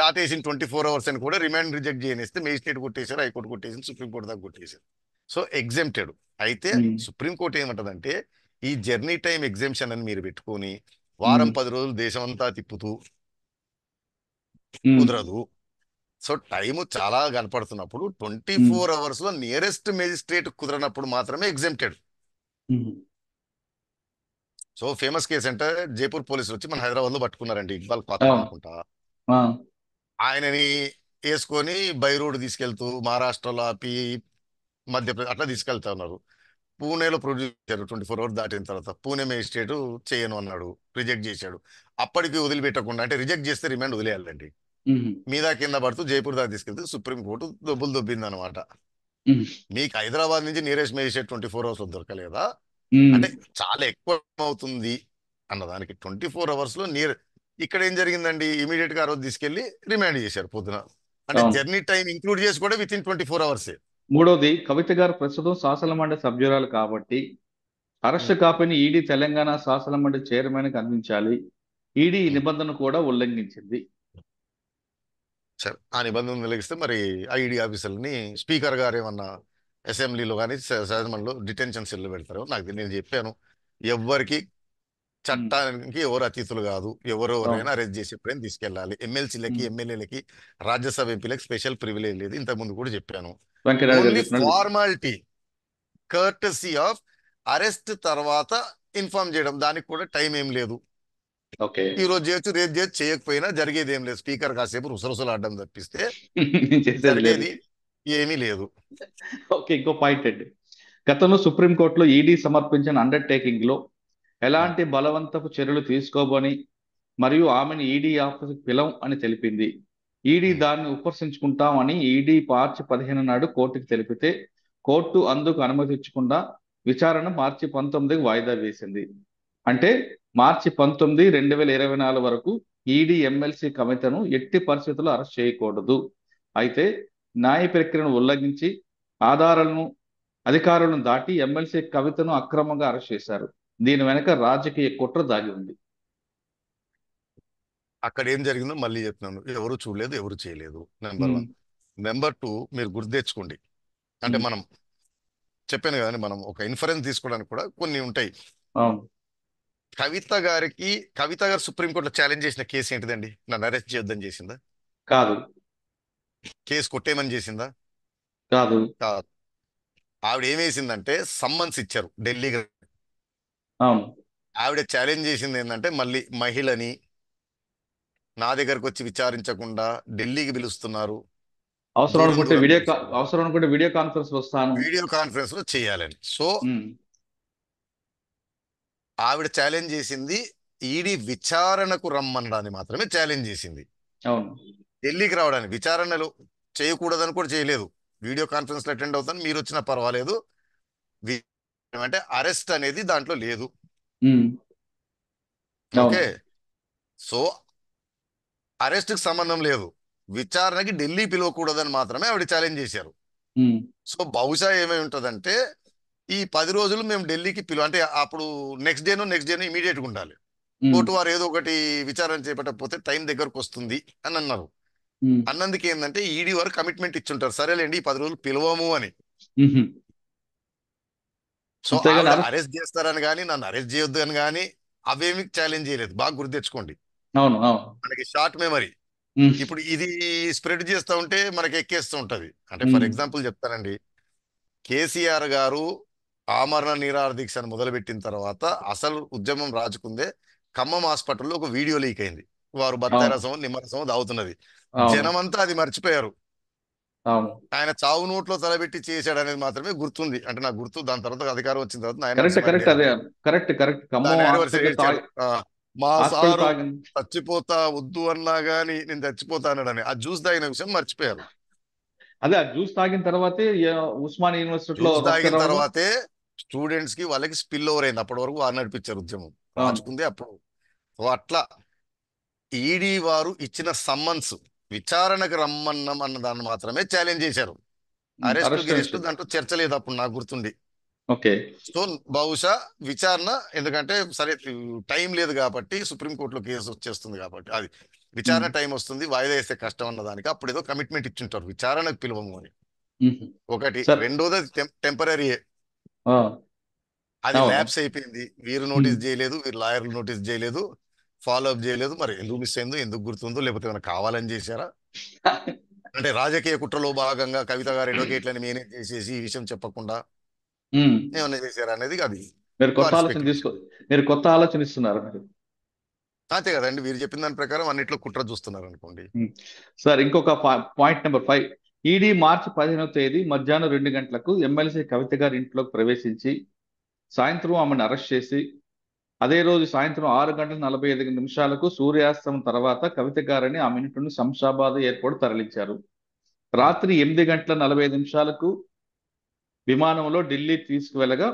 దాతేసిన ట్వంటీ ఫోర్ అవర్స్ అని కూడా రిమాండ్ రిజెక్ట్ చేయనిస్తే మేజిస్ట్రేట్ కొట్టేశారు హైకోర్టు కొట్టేసింది సుప్రీంకోర్టు దాకా కొట్టేశారు సో ఎగ్జెంప్టెడ్ అయితే సుప్రీంకోర్టు ఏమంటదంటే ఈ జర్నీ టైం ఎగ్జెంప్షన్ అని మీరు పెట్టుకొని వారం పది రోజులు దేశం అంతా తిప్పుతూ కుదరదు సో టైము చాలా కనపడుతున్నప్పుడు ట్వంటీ ఫోర్ అవర్స్ లో నియరెస్ట్ మేజిస్ట్రేట్ కుదరనప్పుడు మాత్రమే ఎగ్జెంప్టెడ్ సో ఫేమస్ కేసు అంటే జైపూర్ పోలీసులు వచ్చి మన హైదరాబాద్ లో పట్టుకున్నారండి ఇక్బాల్ అనుకుంటా ఆయనని వేసుకొని బైరోడ్ తీసుకెళ్తూ మహారాష్ట్రలో ఆపి మధ్యప్రదేశ్ అట్లా తీసుకెళ్తా ఉన్నారు పూణేలో ప్రొడ్యూస్ చేశారు ట్వంటీ ఫోర్ అవర్స్ దాటిన తర్వాత పూణే మేజిస్ట్రేట్ చేయను అన్నాడు రిజెక్ట్ చేశాడు అప్పటికి వదిలిపెట్టకుండా అంటే రిజెక్ట్ చేస్తే రిమాండ్ వదిలేయాలండి మీద కింద పడుతూ జైపూర్ దాకా తీసుకెళ్తే సుప్రీంకోర్టు దొబ్బులు దొబ్బింది అనమాట మీకు హైదరాబాద్ నుంచి nearest magistrate twenty four hours దొరకలేదా అంటే చాలా ఎక్కువ అవుతుంది అన్నదానికి ట్వంటీ ఫోర్ అవర్స్ లో నియర్ ఇక్కడ ఏం జరిగిందండి ఇమీడియట్ గా ఆ రోజు తీసుకెళ్లి రిమాండ్ చేశారు పొద్దున అంటే జర్నీ టైం ఇంక్లూడ్ చేసి కూడా విత్ ఇన్ ట్వంటీ ఫోర్ అవర్సే మూడోది కవిత గారు ప్రస్తుతం శాసనమండలి సభ్యురాలు కాబట్టి అరెస్ట్ కాపీని ఈడీ తెలంగాణ శాసనమండలి కి అందించాలి ఈడీ ఈ నిబంధన కూడా ఉల్లంఘించింది సరే ఆ నిబంధన నిలిగిస్తే మరి ఐడి ఆఫీసర్ని స్పీకర్ గారు ఏమన్నా అసెంబ్లీలో కానీ శాసనమండలిలో డిటెన్షన్ సెల్లు పెడతారు నాకు నేను చెప్పాను ఎవ్వరికి చట్టానికి ఎవరు అతిథులు కాదు ఎవరెవరైనా అరెస్ట్ చేసే ప్రయత్నం తీసుకెళ్ళాలి ఎమ్మెల్సీలకి ఎమ్మెల్యేలకి రాజ్యసభ ఎంపీలకి స్పెషల్ ప్రివిలేజ్ లేదు ఇంతకుముందు కూడా చెప్పాను ఫార్మాలిటీ కర్టసీ ఆఫ్ అరెస్ట్ తర్వాత ఇన్ఫార్మ్ చేయడం దానికి కూడా టైం ఏం లేదు ఈ రోజు చేయొచ్చు రేపు చేయొచ్చు చేయకపోయినా జరిగేది ఏం లేదు స్పీకర్ కాసేపు రుసరుసలాడడం తప్పిస్తే జరిగేది ఏమీ లేదు ఓకే ఇంకో పాయింట్ అండి గతంలో సుప్రీంకోర్టులో ఈడీ e సమర్పించిన అండర్టేకింగ్ లో ఎలాంటి బలవంతపు చర్యలు తీసుకోబని మరియు ఆమెను ఈడీ ఆఫీస్ పిలం అని తెలిపింది ఈడీ hmm. దాన్ని ఉపసంచుకుంటామని ఈడీ మార్చి పదిహేను నాడు కోర్టుకు తెలిపితే కోర్టు అందుకు అనుమతి ఇచ్చకుండా విచారణ మార్చి పంతొమ్మిదికి వాయిదా వేసింది అంటే మార్చి పంతొమ్మిది రెండు వేల ఇరవై నాలుగు వరకు ఈడీ ఎమ్మెల్సీ కమితను ఎట్టి పరిస్థితుల్లో అరెస్ట్ చేయకూడదు అయితే న్యాయ ప్రక్రియను ఉల్లంఘించి ఆధారాలను అధికారులను దాటి ఎమ్మెల్సీ కవితను అక్రమంగా అరెస్ట్ చేశారు దీని వెనక రాజకీయ కుట్ర దాగి ఉంది అక్కడ ఏం జరిగిందో మళ్ళీ చెప్తున్నాను ఎవరు చూడలేదు ఎవరు చేయలేదు నెంబర్ వన్ నెంబర్ టూ మీరు గుర్తు తెచ్చుకోండి అంటే మనం చెప్పాను కదండి మనం ఒక ఇన్ఫరెన్స్ తీసుకోవడానికి కూడా కొన్ని ఉంటాయి కవిత గారికి కవిత గారు సుప్రీంకోర్టులో ఛాలెంజ్ చేసిన కేసు ఏంటిదండి నన్ను అరెస్ట్ చేయొద్దని చేసిందా కాదు కేసు కొట్టేయమని చేసిందా కాదు కాదు ఆవిడ ఏమేసిందంటే సమ్మన్స్ ఇచ్చారు ఢిల్లీ ఆవిడ ఛాలెంజ్ చేసింది ఏంటంటే మళ్ళీ మహిళని నా దగ్గరకు వచ్చి విచారించకుండా ఢిల్లీకి పిలుస్తున్నారు అవసరం అనుకుంటే వీడియో అవసరం అనుకుంటే వీడియో కాన్ఫరెన్స్ వస్తాను వీడియో కాన్ఫరెన్స్ లో చేయాలని సో ఆవిడ ఛాలెంజ్ చేసింది ఈడీ విచారణకు రమ్మనడానికి మాత్రమే ఛాలెంజ్ చేసింది ఢిల్లీకి రావడానికి విచారణలు చేయకూడదని కూడా చేయలేదు వీడియో కాన్ఫరెన్స్ లో అటెండ్ అవుతాను మీరు వచ్చినా పర్వాలేదు అంటే అరెస్ట్ అనేది దాంట్లో లేదు ఓకే సో అరెస్ట్కి సంబంధం లేదు విచారణకి ఢిల్లీ పిలవకూడదని మాత్రమే ఆవిడ ఛాలెంజ్ చేశారు సో బహుశా ఏమై ఉంటుందంటే ఈ పది రోజులు మేము ఢిల్లీకి పిలువ అంటే అప్పుడు నెక్స్ట్ డేను నెక్స్ట్ డేను ఇమీడియట్గా ఉండాలి కోర్టు వారు ఏదో ఒకటి విచారణ చేపట్టకపోతే టైం దగ్గరకు వస్తుంది అని అన్నారు అన్నందుకు ఏంటంటే ఈడీ వారు కమిట్మెంట్ ఇచ్చుంటారు సరేలేండి ఈ పది రోజులు పిలవము అని సో అరెస్ట్ చేస్తారని కానీ నన్ను అరెస్ట్ చేయొద్దు అని కానీ అవేమి ఛాలెంజ్ చేయలేదు బాగా గుర్తు తెచ్చుకోండి అవును మనకి షార్ట్ మెమరీ ఇప్పుడు ఇది స్ప్రెడ్ చేస్తూ ఉంటే మనకి ఎక్కేస్తూ ఉంటది అంటే ఫర్ ఎగ్జాంపుల్ చెప్తానండి కేసీఆర్ గారు ఆమరణ నీరార దీక్షను మొదలుపెట్టిన తర్వాత అసలు ఉద్యమం రాజుకుందే ఖమ్మం హాస్పిటల్లో ఒక వీడియో లీక్ అయింది వారు బత్తాయి రసం నిమ్మరసం దాగుతున్నది జనమంతా అది మర్చిపోయారు ఆయన చావు నోట్లో తలబెట్టి చేశాడు అనేది మాత్రమే గుర్తుంది అంటే నాకు గుర్తు దాని తర్వాత అధికారం వచ్చిన తర్వాత మా సారు చచ్చిపోతా వద్దు అన్నా గానీ నేను చచ్చిపోతానని ఆ జ్యూస్ తాగిన విషయం మర్చిపోయారు అదే ఆ జ్యూస్ తాగిన తర్వాతే ఉస్మాన్ యూనివర్సిటీలో తాగిన తర్వాతే స్టూడెంట్స్ కి వాళ్ళకి స్పిల్ ఓవర్ అయింది అప్పటి వరకు వారు నడిపించారు ఉద్యమం మార్చుకుంది అప్పుడు అట్లా ఈడీ వారు ఇచ్చిన సమ్మన్స్ విచారణకు రమ్మన్నం అన్న దాన్ని మాత్రమే ఛాలెంజ్ చేశారు అరెస్ట్ గిరెస్ట్ దాంట్లో చర్చ లేదు అప్పుడు నాకు గుర్తుండి ఓకే సో బహుశా విచారణ ఎందుకంటే సరే టైం లేదు కాబట్టి సుప్రీంకోర్టులో కేసు వచ్చేస్తుంది కాబట్టి అది విచారణ టైం వస్తుంది వాయిదా వేస్తే కష్టం అన్న దానికి అప్పుడు ఏదో కమిట్మెంట్ ఇచ్చింటారు విచారణకు పిలువము అని ఒకటి రెండోది టెంపరీ అది ల్యాబ్స్ అయిపోయింది వీరు నోటీస్ చేయలేదు వీరు లాయర్లు నోటీస్ చేయలేదు ఫాలో అప్ చేయలేదు మరి ఎందుకు మిస్ అయిందో ఎందుకు గుర్తుందో లేకపోతే ఏమైనా కావాలని చేశారా అంటే రాజకీయ కుట్రలో భాగంగా కవిత గారు అడ్వకేట్లని మేనేజ్ చేసేసి ఈ విషయం చెప్పకుండా ఏమైనా చేశారు అనేది అది మీరు కొత్త ఆలోచన తీసుకో మీరు కొత్త ఆలోచన ఇస్తున్నారు మీరు అంతే కదండి మీరు చెప్పిన దాని ప్రకారం అన్నిట్లో కుట్ర చూస్తున్నారు అనుకోండి సార్ ఇంకొక పాయింట్ నెంబర్ ఫైవ్ ఈడీ మార్చి పదిహేనవ తేదీ మధ్యాహ్నం రెండు గంటలకు ఎమ్మెల్సీ కవిత గారి ఇంట్లోకి ప్రవేశించి సాయంత్రం ఆమెను అరెస్ట్ చేసి అదే రోజు సాయంత్రం ఆరు గంటల నలభై ఐదు నిమిషాలకు సూర్యాస్తమం తర్వాత కవిత గారిని ఆమె ఇంటి నుండి శంషాబాద్ ఎయిర్పోర్ట్ తరలించారు రాత్రి ఎనిమిది గంటల నలభై ఐదు నిమిషాలకు విమానంలో ఢిల్లీ తీసుకువెళ్ళగా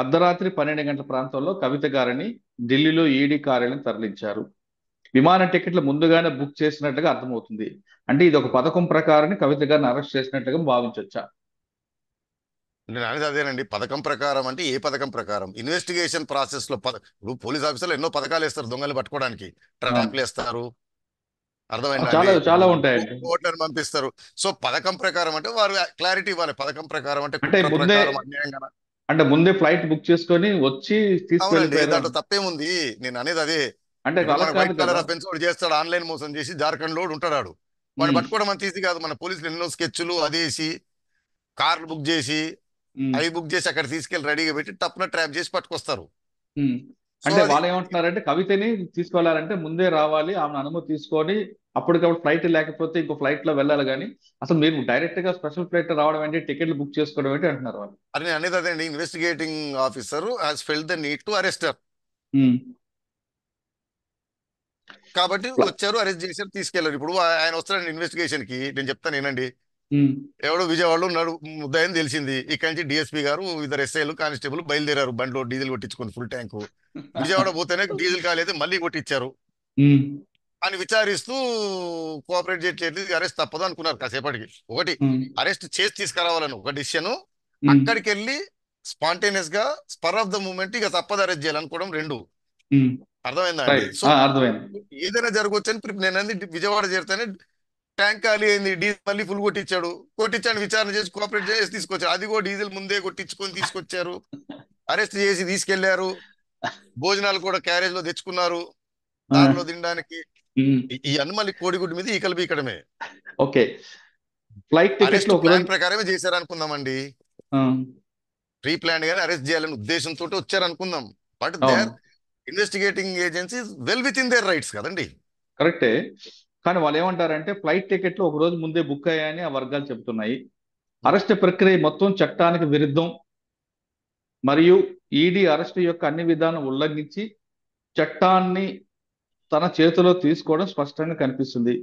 అర్ధరాత్రి పన్నెండు గంటల ప్రాంతంలో కవిత గారిని ఢిల్లీలో ఈడీ కార్యాలయం తరలించారు విమాన టికెట్లు ముందుగానే బుక్ చేసినట్టుగా అర్థమవుతుంది అంటే ఇది ఒక పథకం ప్రకారం కవిత గారిని అరెస్ట్ చేసినట్టుగా భావించవచ్చా నేను అనేది అదేనండి పథకం ప్రకారం అంటే ఏ పథకం ప్రకారం ఇన్వెస్టిగేషన్ ప్రాసెస్ లో ఇప్పుడు పోలీస్ ఆఫీసర్లు ఎన్నో పథకాలు వేస్తారు దొంగలు పట్టుకోవడానికి ట్రాప్లు వేస్తారు అర్థమైంది చాలా ఉంటాయండి ఓట్లను పంపిస్తారు సో పథకం ప్రకారం అంటే వారు క్లారిటీ ఇవ్వాలి పథకం ప్రకారం అంటే అన్యాయంగా అంటే ముందే ఫ్లైట్ బుక్ చేసుకొని వచ్చి తీసుకెళ్ళి దాంట్లో తప్పేముంది నేను అనేది అదే అంటే వైట్ కలర్ అఫెన్స్ చేస్తాడు ఆన్లైన్ మోసం చేసి జార్ఖండ్ లోడ్ ఉంటాడు మనం పట్టుకోవడం అంత ఈజీ కాదు మన పోలీసులు ఎన్నో స్కెచ్లు అదేసి కార్లు బుక్ చేసి అవి బుక్ చేసి అక్కడ తీసుకెళ్లి రెడీగా పెట్టి తప్పున ట్రాప్ చేసి పట్టుకొస్తారు అంటే వాళ్ళు ఏమంటున్నారంటే కవితని తీసుకెళ్లాలంటే ముందే రావాలి ఆమె అనుమతి తీసుకొని అప్పటికప్పుడు ఫ్లైట్ లేకపోతే ఇంకో ఫ్లైట్ లో వెళ్ళాలి కానీ అసలు మీరు డైరెక్ట్ గా స్పెషల్ ఫ్లైట్ రావడం ఏంటి టికెట్లు బుక్ చేసుకోవడం ఏంటి అంటున్నారు వాళ్ళు అనేది అదే investigating officer has felt the need to arrest కాబట్టి వచ్చారు అరెస్ట్ చేశారు తీసుకెళ్లారు ఇప్పుడు ఆయన వస్తారండి ఇన్వెస్టిగేషన్ కి నేను చెప్తాను ఏనండి ఎవడో విజయవాడలో ఉన్నాడు ముద్దాయని తెలిసింది ఇక్కడి నుంచి డిఎస్పీ గారు ఇద్దరు ఎస్ఐలు కానిస్టేబుల్ బయలుదేరారు బండిలో డీజిల్ కొట్టించుకుంది ఫుల్ ట్యాంక్ విజయవాడ పోతేనే డీజిల్ కాలేదు మళ్ళీ కొట్టించారు అని విచారిస్తూ కోఆపరేట్ చేసేది అరెస్ట్ తప్పదు అనుకున్నారు కాసేపటికి ఒకటి అరెస్ట్ చేసి తీసుకురావాలని ఒక డిసిషన్ అక్కడికి వెళ్ళి స్పాంటేనియస్ గా స్పర్ ఆఫ్ ద మూమెంట్ ఇక తప్పదు అరెస్ట్ చేయాలనుకోవడం రెండు అర్థమైందా సో ఏదైనా జరగవచ్చు అని నేను విజయవాడ చేరితేనే ట్యాంక్ ఖాళీ అయింది డీజిల్ మళ్ళీ ఫుల్ కొట్టించాడు కొట్టించాడు విచారణ చేసి కోఆపరేట్ చేసి తీసుకొచ్చారు అది కూడా డీజిల్ ముందే కొట్టించుకొని తీసుకొచ్చారు అరెస్ట్ చేసి తీసుకెళ్లారు భోజనాలు కూడా క్యారేజ్ లో తెచ్చుకున్నారు దానిలో తినడానికి ఈ అనుమలి కోడిగుడ్డు మీద ఈ కలిపి ఇక్కడమే ఓకే ఫ్లైట్ టికెట్ ప్రకారమే చేశారు అనుకుందామండి ప్రీ ప్లాన్ గానే అరెస్ట్ చేయాలనే ఉద్దేశంతో వచ్చారు అనుకుందాం but they investigating agency well with in their rights కదండి కరెక్టే కానీ వాళ్ళు ఏమంటారంటే ఫ్లైట్ టికెట్లు ఒక రోజు ముందే బుక్ అయ్యాయని ఆ వర్గాలు చెబుతున్నాయి అరెస్ట్ ప్రక్రియ మొత్తం చట్టానికి విరుద్ధం మరియు ఈడీ అరెస్ట్ యొక్క అన్ని విధానం ఉల్లంఘించి చట్టాన్ని తన చేతిలో తీసుకోవడం స్పష్టంగా కనిపిస్తుంది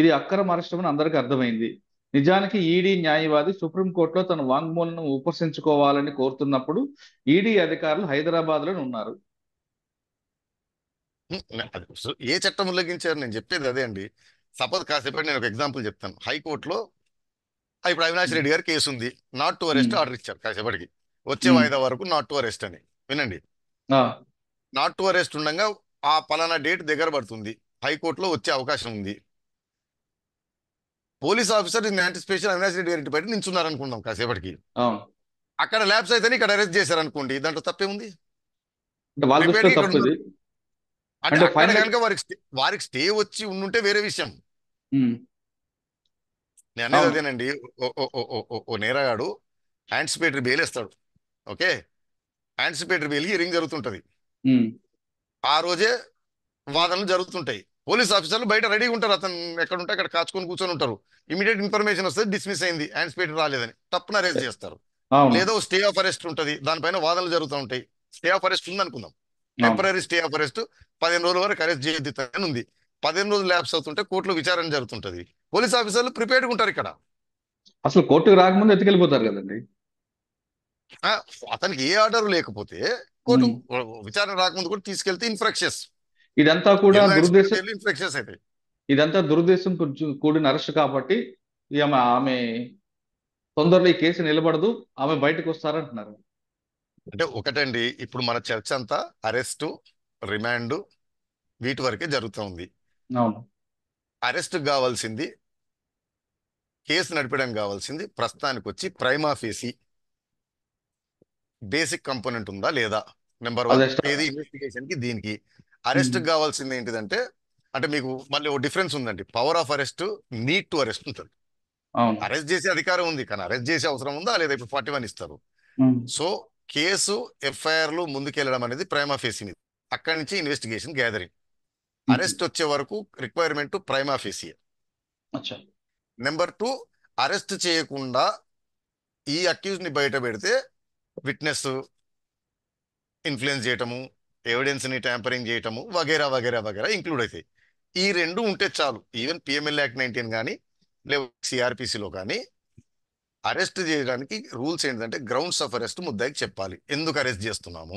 ఇది అక్రమ అరెస్ట్ అని అందరికీ అర్థమైంది నిజానికి ఈడీ న్యాయవాది సుప్రీంకోర్టులో తన వాంగ్మూలను ఉపసించుకోవాలని కోరుతున్నప్పుడు ఈడీ అధికారులు హైదరాబాద్లోనే ఉన్నారు ఏ చట్టం ఉల్లంఘించారు నేను చెప్పేది అదే అండి సపోజ్ కాసేపటి నేను ఒక ఎగ్జాంపుల్ చెప్తాను హైకోర్టులో ఇప్పుడు అవినాష్ రెడ్డి గారు కేసు ఉంది నాట్ టు అరెస్ట్ ఆర్డర్ ఇచ్చారు కాసేపటికి వచ్చే వాయిదా వరకు నాట్ టు అరెస్ట్ అని వినండి నాట్ టు అరెస్ట్ ఉండగా ఆ పలానా డేట్ దగ్గర పడుతుంది హైకోర్టులో వచ్చే అవకాశం ఉంది police officer in anticipation Avinash Reddy గారి బయట నించున్నారు అనుకుందాం కాసేపటికి అక్కడ ల్యాబ్స్ అయితే ఇక్కడ అరెస్ట్ చేశారు అనుకోండి దాంట్లో తప్పే ఉంది అంటే వారికి వారికి స్టే వచ్చి ఉండుంటే వేరే విషయం నేను అనేది అదేనండి ఓ నేరగాడు యాంటిసిపేటరీ బేలేస్తాడు ఓకే యాంటిసిపేటరీ బేలికి రింగ్ జరుగుతుంటది ఆ రోజే వాదనలు జరుగుతుంటాయి పోలీస్ ఆఫీసర్లు బయట రెడీగా ఉంటారు అతను ఎక్కడ ఉంటే అక్కడ కాచుకొని కూర్చొని ఉంటారు ఇమీడియట్ ఇన్ఫర్మేషన్ వస్తే డిస్మిస్ అయింది యాంటిసిపేటర్ రాలేదని తప్పున అరెస్ట్ చేస్తారు లేదా స్టే ఆఫ్ అరెస్ట్ ఉంటుంది దానిపైన వాదనలు జరుగుతూ ఉంటాయి స్టే ఆఫ్ అరెస్ట్ ఉంది అనుకుందాం టెంపరీ స్టే ఆఫ్ అరెస్ట్ పదిహేను రోజుల వరకు అరెస్ట్ అని ఉంది పదిహేను రోజులు ల్యాబ్స్ అవుతుంటే కోర్టులో విచారణ జరుగుతుంటది పోలీస్ ఆఫీసర్లు ప్రిపేర్డ్ ఉంటారు ఇక్కడ అసలు కోర్టుకు రాకముందు ఎత్తుకెళ్ళిపోతారు కదండి అతనికి ఏ ఆర్డర్ లేకపోతే కోర్టు విచారణ రాకముందు కూడా తీసుకెళ్తే ఇన్ఫ్రాక్షన్స్ ఇదంతా కూడా దురుద్దేశం ఇన్ఫ్రాక్షన్స్ అయితే ఇదంతా దురుద్దేశం కూడిన అరెస్ట్ కాబట్టి ఆమె ఆమె తొందరలో ఈ కేసు నిలబడదు ఆమె బయటకు వస్తారంటున్నారు అంటే ఒకటండి ఇప్పుడు మన చర్చ అంతా అరెస్టు రిమాండ్ వీటి వరకే జరుగుతుంది అరెస్ట్ కావాల్సింది కేసు నడిపడం కావాల్సింది ప్రస్తుతానికి వచ్చి ప్రైమా ఫేసి బేసిక్ కంపోనెంట్ ఉందా లేదా నెంబర్ వన్ ఏది ఇన్వెస్టిగేషన్ కి దీనికి అరెస్ట్ కావాల్సింది ఏంటిదంటే అంటే మీకు మళ్ళీ ఓ డిఫరెన్స్ ఉందండి power of arrest need to arrest ఉంటుంది అరెస్ట్ చేసే అధికారం ఉంది కానీ అరెస్ట్ చేసే అవసరం ఉందా లేదా ఇప్పుడు ఫార్టీ వన్ ఇస్తారు సో కేసు ఎఫ్ఐఆర్లు ముందుకెళ్ళడం అనేది ప్రేమ ఫేసింది అక్కడి నుంచి ఇన్వెస్టిగేషన్ గ్యాదరింగ్ అరెస్ట్ వచ్చే వరకు requirement prima facie number two arrest చేయకుండా ఈ అక్యూజ్ని బయట పెడితే విట్నెస్ ఇన్ఫ్లుయెన్స్ చేయటము ఎవిడెన్స్ని ట్యాంపరింగ్ చేయటము వగేరా వగేరా వగేరా ఇంక్లూడ్ అవుతాయి ఈ రెండు ఉంటే చాలు ఈవెన్ పిఎంఎల్ యాక్ట్ నైన్టీన్ కానీ లేదా సిఆర్పిసిలో కానీ అరెస్ట్ చేయడానికి రూల్స్ ఏంటంటే గ్రౌండ్స్ ఆఫ్ అరెస్ట్ ముద్దాయికి చెప్పాలి ఎందుకు అరెస్ట్ చేస్తున్నాము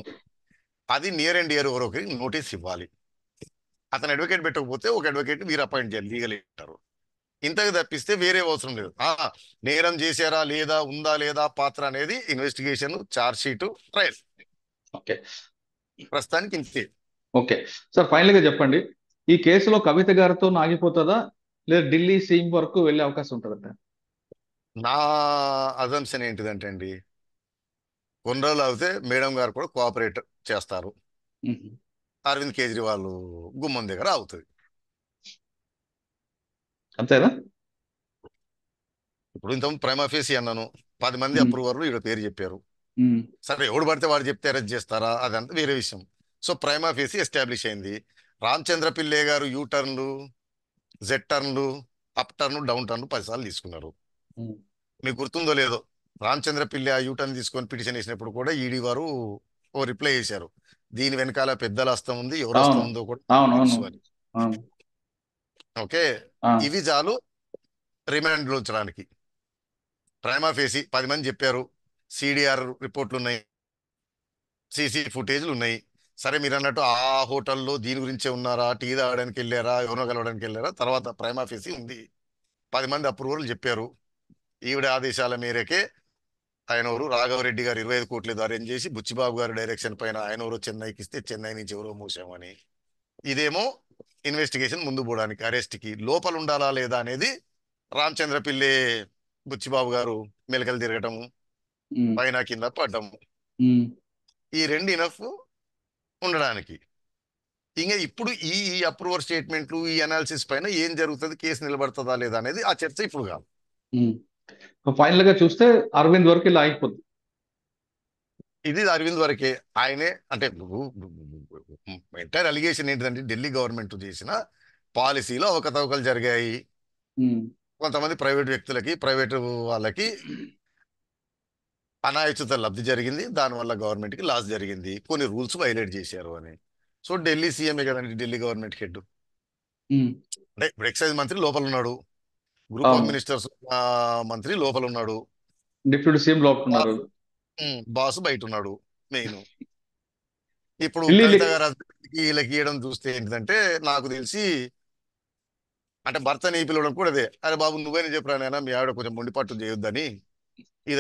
అది నియర్ అండ్ డియర్ ఎవరో ఒకరికి నోటీస్ ఇవ్వాలి అతను అడ్వకేట్ పెట్టకపోతే ఒక అడ్వకేట్ మీరు అపాయింట్ చేయాలి లీగల్ అంటారు ఇంతకు తప్పిస్తే వేరే అవసరం లేదు నేరం చేశారా లేదా ఉందా లేదా పాత్ర అనేది investigation charge sheet trial okay ప్రస్తుతానికి ఇంతే ఓకే సార్ ఫైనల్ గా చెప్పండి ఈ కేసులో కవిత గారితో ఆగిపోతుందా లేదా ఢిల్లీ సీమ్ వరకు వెళ్ళే అవకాశం ఉంటుందంట నా అజంప్షన్ ఏంటిదంటే అండి కొన్ని రోజులు మేడం గారు కూడా కోఆపరేట్ చేస్తారు అరవింద్ కేజ్రీవాల్ గుమ్మం దగ్గర అవుతుంది అంతేనా ఇప్పుడు ఇంత ఆఫీస్ అన్నాను పది మంది అప్రూవర్లు ఈ పేరు చెప్పారు సరే ఎవడు పడితే వాడు చెప్తే అరెస్ట్ చేస్తారా అదంతా వేరే విషయం సో ఆఫీస్ ఎస్టాబ్లిష్ అయింది రామచంద్ర పిల్లే గారు యూ టర్న్లు జెడ్ టర్న్లు అప్ టర్న్ డౌన్ టర్న్ పదిసార్లు తీసుకున్నారు మీకు గుర్తుందో లేదో రామచంద్ర పిల్లి ఆ యూటర్న్ తీసుకొని పిటిషన్ వేసినప్పుడు కూడా ఈడీ వారు ఓ రిప్లై చేశారు దీని వెనకాల పెద్దల హస్తం ఉంది ఎవరు హస్తం ఉందో కూడా ఓకే ఇవి చాలు రిమాండ్ ఉంచడానికి ప్రైమా ఫేసి పది మంది చెప్పారు సిడిఆర్ రిపోర్ట్లు ఉన్నాయి సిసి ఫుటేజ్లు ఉన్నాయి సరే మీరు అన్నట్టు ఆ హోటల్లో దీని గురించే ఉన్నారా టీ తాగడానికి వెళ్ళారా ఎవరినో కలవడానికి వెళ్ళారా తర్వాత ప్రైమా ఫేసి ఉంది పది మంది అప్రూవల్ చెప్పారు ఈవిడ ఆదేశాల మేరకే రాఘవ రాఘవరెడ్డి గారు ఇరవై ఐదు కోట్లు అరేంజ్ చేసి బుచ్చిబాబు గారు డైరెక్షన్ పైన ఆయనవరు చెన్నైకి ఇస్తే చెన్నై నుంచి ఎవరో మూసామని ఇదేమో ఇన్వెస్టిగేషన్ ముందు పోవడానికి అరెస్ట్కి లోపల ఉండాలా లేదా అనేది రామచంద్ర పిల్లి బుచ్చిబాబు గారు మెలకలు తిరగటము పైన కింద పడ్డము ఈ రెండు ఇనఫ్ ఉండడానికి ఇంకా ఇప్పుడు ఈ ఈ అప్రూవర్ స్టేట్మెంట్లు ఈ అనాలిసిస్ పైన ఏం జరుగుతుంది కేసు నిలబడుతుందా లేదా అనేది ఆ చర్చ ఇప్పుడు కాదు ఫైనల్ గా చూస్తే అరవింద్ వరకు ఇలా అయిపోద్ది ఇది అరవింద్ వరకే ఆయనే అంటే ఎంటైర్ అలిగేషన్ ఏంటంటే ఢిల్లీ గవర్నమెంట్ చేసిన పాలసీలో అవకతవకలు జరిగాయి కొంతమంది ప్రైవేట్ వ్యక్తులకి ప్రైవేట్ వాళ్ళకి అనాయుచిత లబ్ధి జరిగింది దానివల్ల గవర్నమెంట్కి లాస్ జరిగింది కొన్ని రూల్స్ వైలేట్ చేశారు అని సో ఢిల్లీ సీఎంఏ కదండి ఢిల్లీ గవర్నమెంట్ హెడ్ అంటే ఎక్సైజ్ మంత్రి లోపల ఉన్నాడు గ్రూప్ ఆఫ్ మినిస్టర్స్ మంత్రి లోపల ఉన్నాడు డిప్యూటీ సీఎం లోపల ఉన్నారు బాస్ బయట ఉన్నాడు మెయిన్ ఇప్పుడు వీళ్ళకి ఇవ్వడం చూస్తే ఏంటంటే నాకు తెలిసి అంటే భర్తని పిలవడం కూడా అదే అరే బాబు నువ్వైనా చెప్పరా నేను మీ ఆవిడ కొంచెం మొండిపట్టు చేయొద్దని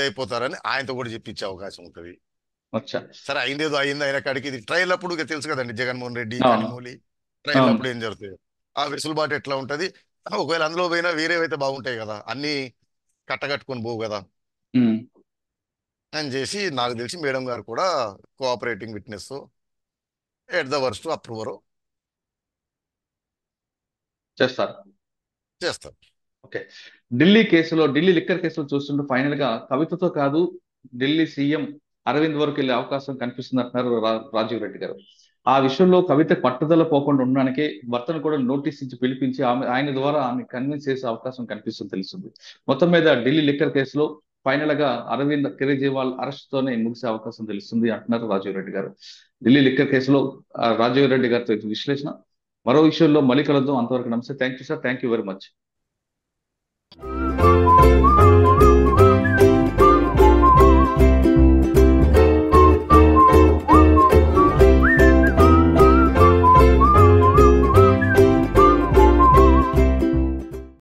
అయిపోతారని ఆయనతో కూడా చెప్పించే అవకాశం ఉంటుంది సరే అయిందేదో అయింది ఆయన అక్కడికి ఇది ట్రయల్ అప్పుడు తెలుసు కదండి జగన్మోహన్ రెడ్డి కనిమూలి ట్రయల్ అప్పుడు ఏం జరుగుతుంది ఆ వెసులుబాటు ఎట్లా ఉంటది ఒకవేళ అందులో పోయినా వేరేవైతే బాగుంటాయి కదా అన్ని కట్టగట్టుకొని పోవు కదా అని చేసి నాకు తెలిసి మేడం గారు కూడా cooperating witness at the worst approver చేస్తారు చేస్తారు ఓకే ఢిల్లీ కేసులో ఢిల్లీ లిక్కర్ కేసులో చూస్తుంటే ఫైనల్ గా కవితతో కాదు ఢిల్లీ సీఎం అరవింద్ వరకు వెళ్ళే అవకాశం కనిపిస్తుంది అంటున్నారు రాజీవ్ రెడ్డి గారు ఆ విషయంలో కవిత పట్టుదల పోకుండా ఉండడానికి భర్తను కూడా నోటీస్ ఇచ్చి పిలిపించి ఆమె ఆయన ద్వారా ఆమె కన్విన్స్ చేసే అవకాశం కనిపిస్తుంది తెలుస్తుంది మొత్తం మీద ఢిల్లీ లిక్కర్ కేసులో ఫైనల్ గా అరవింద్ కేజ్రీవాల్ అరెస్ట్ తోనే ముగిసే అవకాశం తెలుస్తుంది అంటున్నారు రాజీవ్ రెడ్డి గారు ఢిల్లీ లిక్కర్ కేసులో రాజీవ్ రెడ్డి గారితో విశ్లేషణ మరో విషయంలో మళ్ళీ కలుద్దాం అంతవరకు నమస్తే thank you sir thank you very much